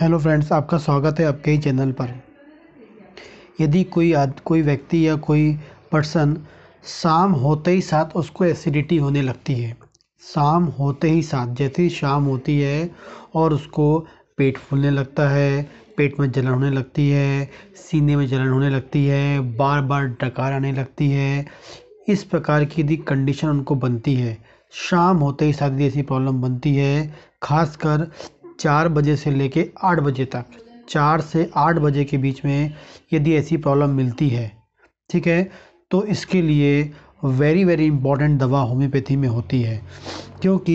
hello friends आपका स्वागत है आपके ही चैनल पर यदि कोई आद, कोई व्यक्ति या कोई पर्सन शाम होते ही साथ उसको एसिडिटी होने लगती है शाम होते ही साथ जैसे ही शाम होती है और उसको पेट फूलने लगता है पेट में जलन होने लगती है सीने में जलन होने लगती है बार बार डकार आने लगती है इस प्रकार की यदि कंडीशन उनको बनती है शाम होते ही साथ ऐसी प्रॉब्लम बनती है खासकर चार बजे से ले कर आठ बजे तक चार से आठ बजे के बीच में यदि ऐसी प्रॉब्लम मिलती है ठीक है तो इसके लिए वेरी वेरी इंपॉर्टेंट दवा होम्योपैथी में होती है क्योंकि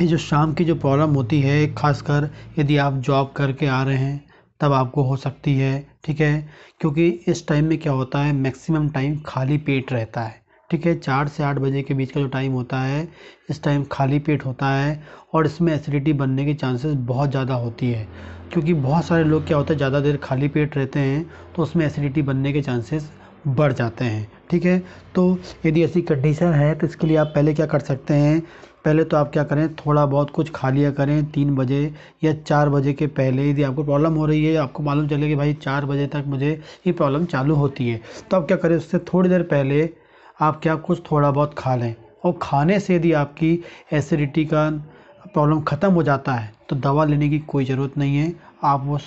ये जो शाम की जो प्रॉब्लम होती है खासकर यदि आप जॉब करके आ रहे हैं तब आपको हो सकती है ठीक है क्योंकि इस टाइम में क्या होता है मैक्सिमम टाइम खाली पेट रहता है ठीक है चार से आठ बजे के बीच का जो टाइम होता है इस टाइम खाली पेट होता है और इसमें एसिडिटी बनने के चांसेस बहुत ज़्यादा होती है क्योंकि बहुत सारे लोग क्या होता है ज़्यादा देर खाली पेट रहते हैं तो उसमें एसिडिटी बनने के चांसेस बढ़ जाते हैं ठीक है तो यदि ऐसी कंडीशन है तो इसके लिए आप पहले क्या कर सकते हैं पहले तो आप क्या करें थोड़ा बहुत कुछ खा लिया करें तीन बजे या चार बजे के पहले यदि आपको प्रॉब्लम हो रही है आपको मालूम चले कि भाई चार बजे तक मुझे ये प्रॉब्लम चालू होती है तो आप क्या करें उससे थोड़ी देर पहले आप क्या कुछ थोड़ा बहुत खा लें और खाने से यदि आपकी एसिडिटी का प्रॉब्लम ख़त्म हो जाता है तो दवा लेने की कोई ज़रूरत नहीं है आप वो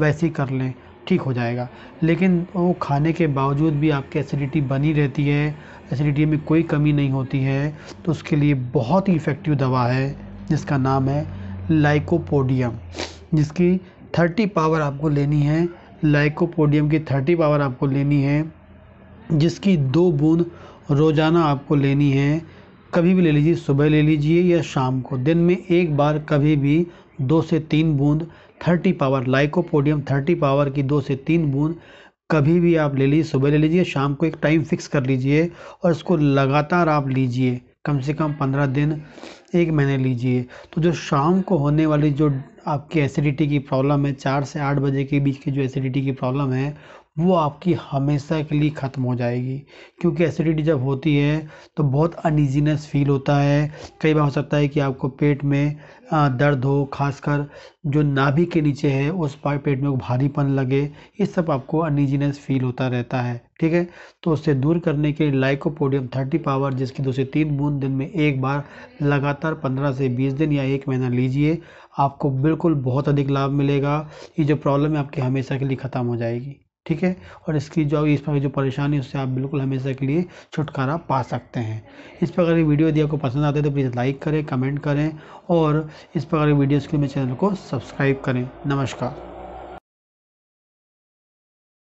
वैसे ही कर लें ठीक हो जाएगा लेकिन वो खाने के बावजूद भी आपकी एसिडिटी बनी रहती है एसिडिटी में कोई कमी नहीं होती है तो उसके लिए बहुत ही इफ़ेक्टिव दवा है जिसका नाम है लाइकोपोडियम जिसकी थर्टी पावर आपको लेनी है लाइकोपोडियम की थर्टी पावर आपको लेनी है जिसकी दो बूंद रोज़ाना आपको लेनी है कभी भी ले लीजिए सुबह ले लीजिए या शाम को दिन में एक बार कभी भी दो से तीन बूंद thirty power lycopodium thirty power की दो से तीन बूंद कभी भी आप ले लीजिए सुबह ले लीजिए शाम को एक टाइम फिक्स कर लीजिए और इसको लगातार आप लीजिए कम से कम पंद्रह दिन एक महीने लीजिए तो जो शाम को होने वाली जो आपकी एसिडिटी की प्रॉब्लम है चार से आठ बजे के बीच की जो एसिडिटी की प्रॉब्लम है वो आपकी हमेशा के लिए ख़त्म हो जाएगी क्योंकि एसिडिटी जब होती है तो बहुत अनइजीनेस फील होता है कई बार हो सकता है कि आपको पेट में दर्द हो खासकर जो नाभि के नीचे है उस पर पेट में भारीपन लगे ये सब आपको अनइजीनेस फील होता रहता है ठीक है तो उससे दूर करने के लिए लाइकोपोडियम थर्टी पावर जिसकी दो से तीन बूंद दिन में एक बार लगातार पंद्रह से बीस दिन या एक महीना लीजिए आपको बिल्कुल बहुत अधिक लाभ मिलेगा ये जो प्रॉब्लम है आपकी हमेशा के लिए ख़त्म हो जाएगी ठीक है और इसकी जो इसमें जो परेशानी उससे आप बिल्कुल हमेशा के लिए छुटकारा पा सकते हैं इस प्रकार की वीडियो यदि आपको पसंद आते हैं तो प्लीज़ लाइक करें कमेंट करें और इस प्रकार की वीडियोस के लिए मेरे चैनल को सब्सक्राइब करें नमस्कार